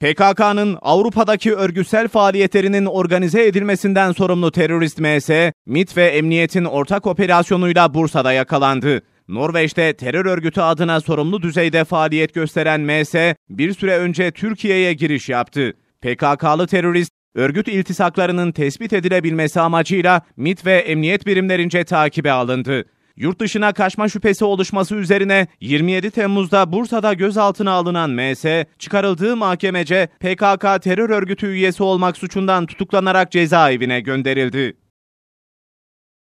PKK'nın Avrupa'daki örgütsel faaliyetlerinin organize edilmesinden sorumlu terörist MS, MIT ve emniyetin ortak operasyonuyla Bursa'da yakalandı. Norveç'te terör örgütü adına sorumlu düzeyde faaliyet gösteren MS, bir süre önce Türkiye'ye giriş yaptı. PKK'lı terörist, örgüt iltisaklarının tespit edilebilmesi amacıyla MIT ve emniyet birimlerince takibe alındı. Yurt dışına kaçma şüphesi oluşması üzerine 27 Temmuz'da Bursa'da gözaltına alınan MS, çıkarıldığı mahkemece PKK terör örgütü üyesi olmak suçundan tutuklanarak cezaevine gönderildi.